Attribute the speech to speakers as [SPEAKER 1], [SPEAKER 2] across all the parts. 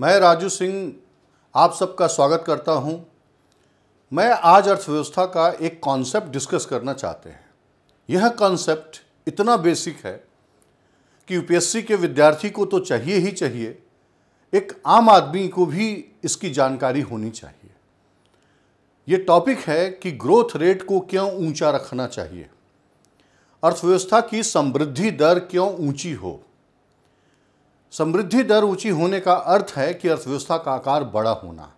[SPEAKER 1] मैं राजू सिंह आप सबका स्वागत करता हूं मैं आज अर्थव्यवस्था का एक कॉन्सेप्ट डिस्कस करना चाहते हैं यह कॉन्सेप्ट इतना बेसिक है कि यूपीएससी के विद्यार्थी को तो चाहिए ही चाहिए एक आम आदमी को भी इसकी जानकारी होनी चाहिए ये टॉपिक है कि ग्रोथ रेट को क्यों ऊंचा रखना चाहिए अर्थव्यवस्था की समृद्धि दर क्यों ऊंची हो समृद्धि दर ऊंची होने का अर्थ है कि अर्थव्यवस्था का आकार बड़ा होना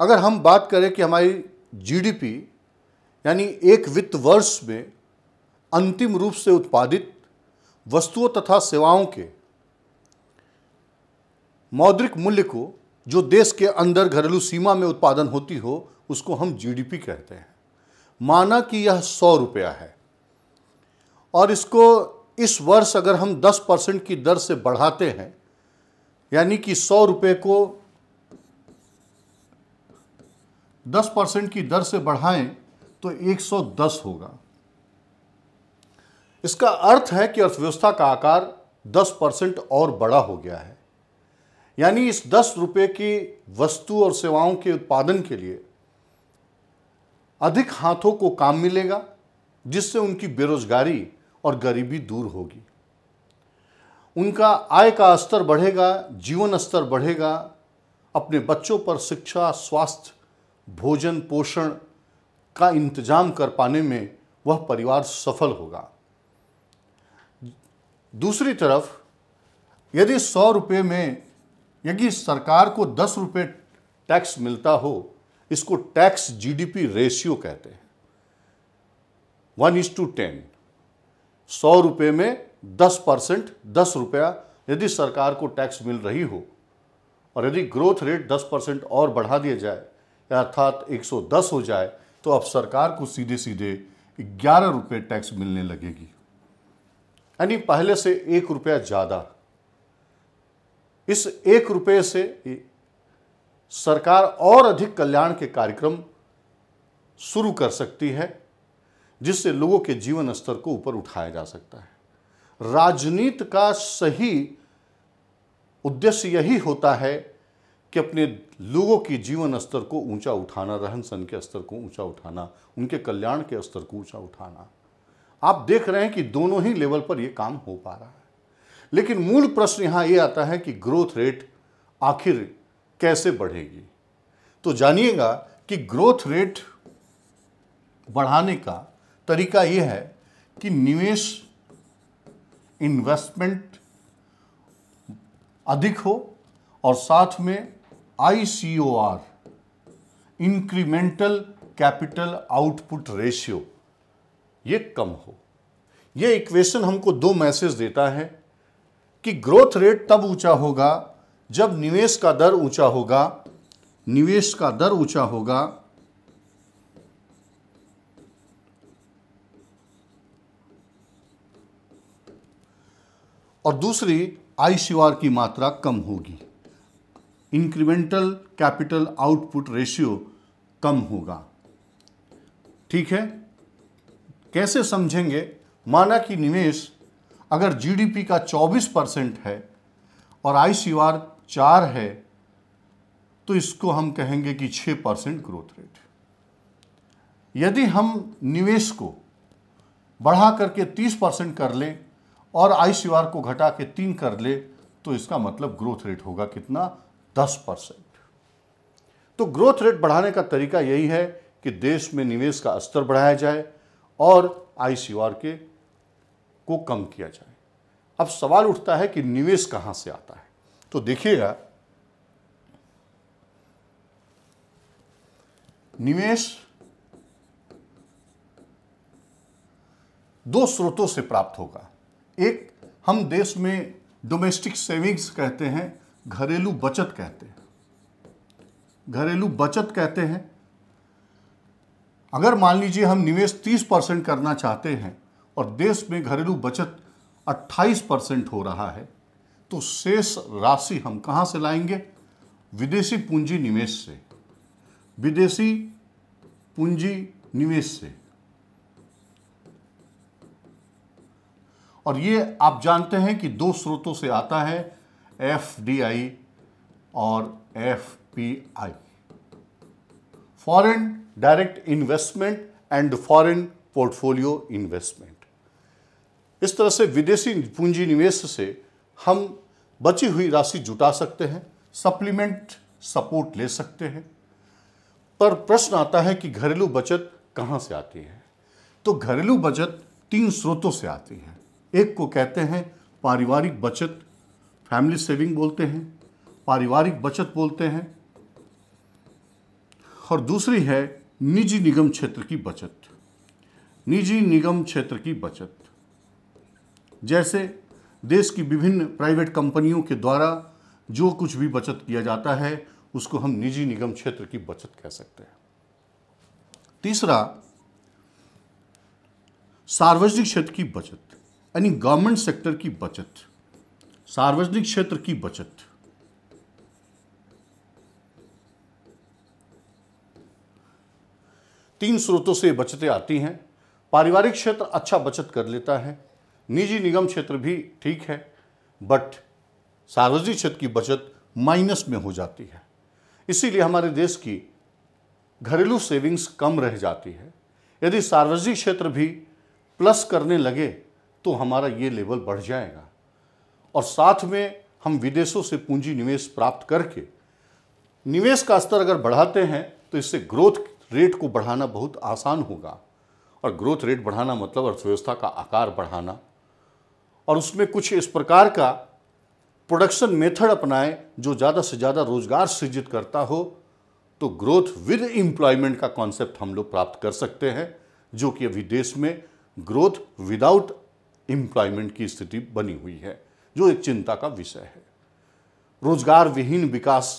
[SPEAKER 1] अगर हम बात करें कि हमारी जीडीपी यानी एक वित्त वर्ष में अंतिम रूप से उत्पादित वस्तुओं तथा सेवाओं के मौद्रिक मूल्य को जो देश के अंदर घरेलू सीमा में उत्पादन होती हो उसको हम जीडीपी कहते हैं माना कि यह सौ रुपया है और इसको इस वर्ष अगर हम 10 परसेंट की दर से बढ़ाते हैं यानी कि सौ रुपये को 10 परसेंट की दर से बढ़ाएं तो 110 होगा इसका अर्थ है कि अर्थव्यवस्था का आकार 10 परसेंट और बड़ा हो गया है यानी इस दस रुपये की वस्तु और सेवाओं के उत्पादन के लिए अधिक हाथों को काम मिलेगा जिससे उनकी बेरोजगारी और गरीबी दूर होगी उनका आय का स्तर बढ़ेगा जीवन स्तर बढ़ेगा अपने बच्चों पर शिक्षा स्वास्थ्य भोजन पोषण का इंतजाम कर पाने में वह परिवार सफल होगा दूसरी तरफ यदि सौ रुपये में यदि सरकार को दस रुपये टैक्स मिलता हो इसको टैक्स जीडीपी रेशियो कहते हैं वन इज टू टेन सौ रुपये में दस परसेंट दस रुपया यदि सरकार को टैक्स मिल रही हो और यदि ग्रोथ रेट दस परसेंट और बढ़ा दिया जाए अर्थात एक सौ दस हो जाए तो अब सरकार को सीधे सीधे ग्यारह रुपये टैक्स मिलने लगेगी यानी पहले से एक रुपया ज़्यादा इस एक रुपये से सरकार और अधिक कल्याण के कार्यक्रम शुरू कर सकती है जिससे लोगों के जीवन स्तर को ऊपर उठाया जा सकता है राजनीति का सही उद्देश्य यही होता है कि अपने लोगों की जीवन स्तर को ऊंचा उठाना रहन सहन के स्तर को ऊंचा उठाना उनके कल्याण के स्तर को ऊंचा उठाना आप देख रहे हैं कि दोनों ही लेवल पर यह काम हो पा रहा है लेकिन मूल प्रश्न यहां ये आता है कि ग्रोथ रेट आखिर कैसे बढ़ेगी तो जानिएगा कि ग्रोथ रेट बढ़ाने का तरीका ये है कि निवेश इन्वेस्टमेंट अधिक हो और साथ में ICOR incremental capital output ratio ये कम हो ये इक्वेशन हमको दो मैसेज देता है कि ग्रोथ रेट तब ऊंचा होगा जब निवेश का दर ऊंचा होगा निवेश का दर ऊंचा होगा और दूसरी आई की मात्रा कम होगी इंक्रीमेंटल कैपिटल आउटपुट रेशियो कम होगा ठीक है कैसे समझेंगे माना कि निवेश अगर जीडीपी का 24 परसेंट है और आई सी आर चार है तो इसको हम कहेंगे कि 6 परसेंट ग्रोथ रेट यदि हम निवेश को बढ़ा करके 30 परसेंट कर लें और आई को घटा के तीन कर ले तो इसका मतलब ग्रोथ रेट होगा कितना दस परसेंट तो ग्रोथ रेट बढ़ाने का तरीका यही है कि देश में निवेश का स्तर बढ़ाया जाए और आई के को कम किया जाए अब सवाल उठता है कि निवेश कहां से आता है तो देखिएगा निवेश दो स्रोतों से प्राप्त होगा एक हम देश में डोमेस्टिक सेविंग्स कहते हैं घरेलू बचत कहते हैं घरेलू बचत कहते हैं अगर मान लीजिए हम निवेश 30 परसेंट करना चाहते हैं और देश में घरेलू बचत 28 परसेंट हो रहा है तो शेष राशि हम कहां से लाएंगे विदेशी पूंजी निवेश से विदेशी पूंजी निवेश से और ये आप जानते हैं कि दो स्रोतों से आता है एफ डी आई और F P I foreign direct investment and foreign portfolio investment इस तरह से विदेशी पूंजी निवेश से हम बची हुई राशि जुटा सकते हैं सप्लीमेंट सपोर्ट ले सकते हैं पर प्रश्न आता है कि घरेलू बचत कहाँ से आती है तो घरेलू बचत तीन स्रोतों से आती है एक को कहते हैं पारिवारिक बचत फैमिली सेविंग बोलते हैं पारिवारिक बचत बोलते हैं और दूसरी है निजी निगम क्षेत्र की बचत निजी निगम क्षेत्र की बचत जैसे देश की विभिन्न प्राइवेट कंपनियों के द्वारा जो कुछ भी बचत किया जाता है उसको हम निजी निगम क्षेत्र की बचत कह सकते हैं तीसरा सार्वजनिक क्षेत्र की बचत यानी गवर्नमेंट सेक्टर की बचत सार्वजनिक क्षेत्र की बचत तीन स्रोतों से बचतें आती हैं पारिवारिक क्षेत्र अच्छा बचत कर लेता है निजी निगम क्षेत्र भी ठीक है बट सार्वजनिक क्षेत्र की बचत माइनस में हो जाती है इसीलिए हमारे देश की घरेलू सेविंग्स कम रह जाती है यदि सार्वजनिक क्षेत्र भी प्लस करने लगे तो हमारा ये लेवल बढ़ जाएगा और साथ में हम विदेशों से पूंजी निवेश प्राप्त करके निवेश का स्तर अगर बढ़ाते हैं तो इससे ग्रोथ रेट को बढ़ाना बहुत आसान होगा और ग्रोथ रेट बढ़ाना मतलब अर्थव्यवस्था का आकार बढ़ाना और उसमें कुछ इस प्रकार का प्रोडक्शन मेथड अपनाएं जो ज़्यादा से ज़्यादा रोजगार सृजित करता हो तो ग्रोथ विद एम्प्लॉयमेंट का कॉन्सेप्ट हम लोग प्राप्त कर सकते हैं जो कि अभी देश में ग्रोथ विदाउट एम्प्लॉयमेंट की स्थिति बनी हुई है जो एक चिंता का विषय है रोजगार विहीन विकास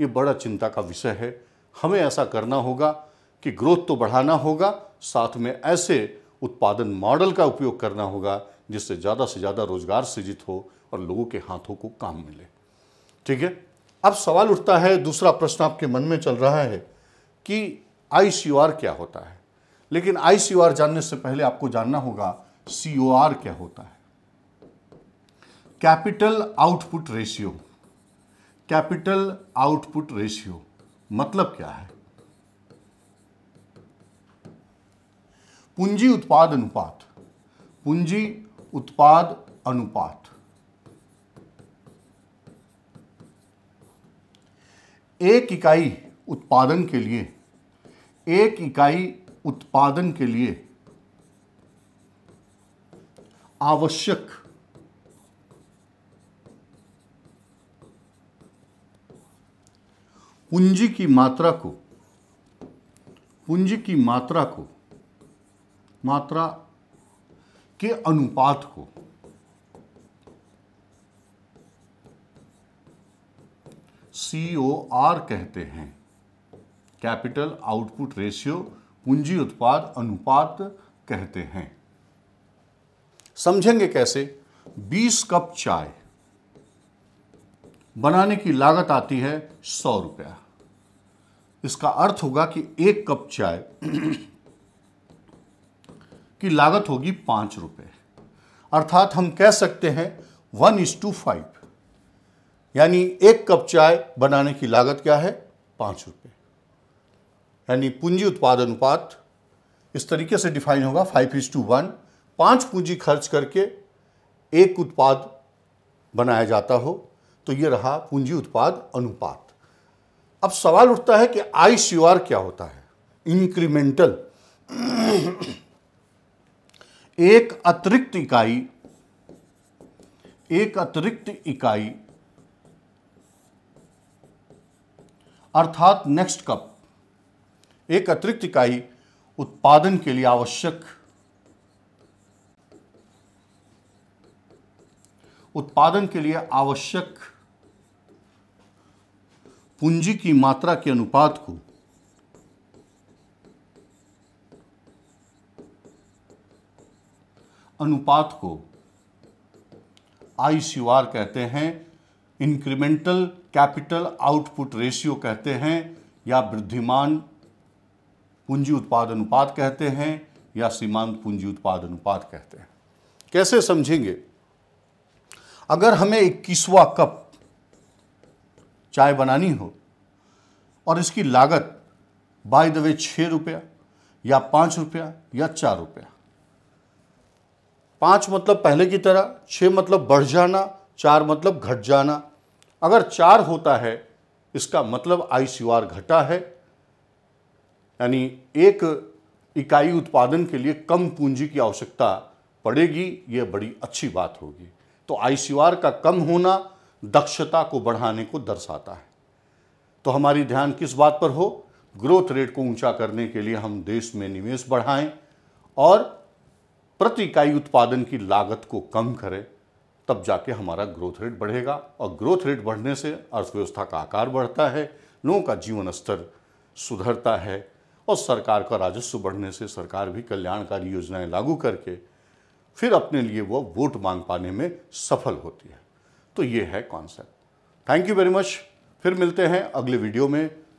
[SPEAKER 1] ये बड़ा चिंता का विषय है हमें ऐसा करना होगा कि ग्रोथ तो बढ़ाना होगा साथ में ऐसे उत्पादन मॉडल का उपयोग करना होगा जिससे ज़्यादा से ज़्यादा रोजगार सृजित हो और लोगों के हाथों को काम मिले ठीक है अब सवाल उठता है दूसरा प्रश्न आपके मन में चल रहा है कि आई क्या होता है लेकिन आई जानने से पहले आपको जानना होगा सी ओ आर क्या होता है capital output ratio capital output ratio मतलब क्या है पूंजी उत्पाद अनुपात पूंजी उत्पाद अनुपात एक इकाई उत्पादन के लिए एक इकाई उत्पादन के लिए आवश्यक पूंजी की मात्रा को पूंजी की मात्रा को मात्रा के अनुपात को सी ओ आर कहते हैं कैपिटल आउटपुट रेशियो पूंजी उत्पाद अनुपात कहते हैं समझेंगे कैसे 20 कप चाय बनाने की लागत आती है सौ रुपया इसका अर्थ होगा कि एक कप चाय की लागत होगी पांच रुपये अर्थात हम कह सकते हैं वन इज टू फाइव यानी एक कप चाय बनाने की लागत क्या है पांच रुपये यानी पूंजी उत्पाद अनुपात इस तरीके से डिफाइन होगा फाइव इज टू वन पांच पूंजी खर्च करके एक उत्पाद बनाया जाता हो तो ये रहा पूंजी उत्पाद अनुपात अब सवाल उठता है कि आई सी आर क्या होता है इंक्रीमेंटल एक अतिरिक्त इकाई एक अतिरिक्त इकाई अर्थात नेक्स्ट कप एक अतिरिक्त इकाई उत्पादन के लिए आवश्यक उत्पादन के लिए आवश्यक पूंजी की मात्रा के अनुपात को अनुपात को आई कहते हैं इंक्रीमेंटल कैपिटल आउटपुट रेशियो कहते हैं या वृद्धिमान पूंजी उत्पाद अनुपात कहते हैं या सीमांत पूंजी उत्पाद अनुपात कहते हैं कैसे समझेंगे अगर हमें इक्कीसवा कप चाय बनानी हो और इसकी लागत बाय द वे छः रुपया या पाँच रुपया या चार रुपया पाँच मतलब पहले की तरह छः मतलब बढ़ जाना चार मतलब घट जाना अगर चार होता है इसका मतलब आई घटा है यानी एक इकाई उत्पादन के लिए कम पूंजी की आवश्यकता पड़ेगी ये बड़ी अच्छी बात होगी तो आई का कम होना दक्षता को बढ़ाने को दर्शाता है तो हमारी ध्यान किस बात पर हो ग्रोथ रेट को ऊंचा करने के लिए हम देश में निवेश बढ़ाएं और प्रति इकाई उत्पादन की लागत को कम करें तब जाके हमारा ग्रोथ रेट बढ़ेगा और ग्रोथ रेट बढ़ने से अर्थव्यवस्था का आकार बढ़ता है लोगों का जीवन स्तर सुधरता है और सरकार का राजस्व बढ़ने से सरकार भी कल्याणकारी योजनाएं लागू करके फिर अपने लिए वो वोट मांग पाने में सफल होती है तो ये है concept thank you very much फिर मिलते हैं अगले वीडियो में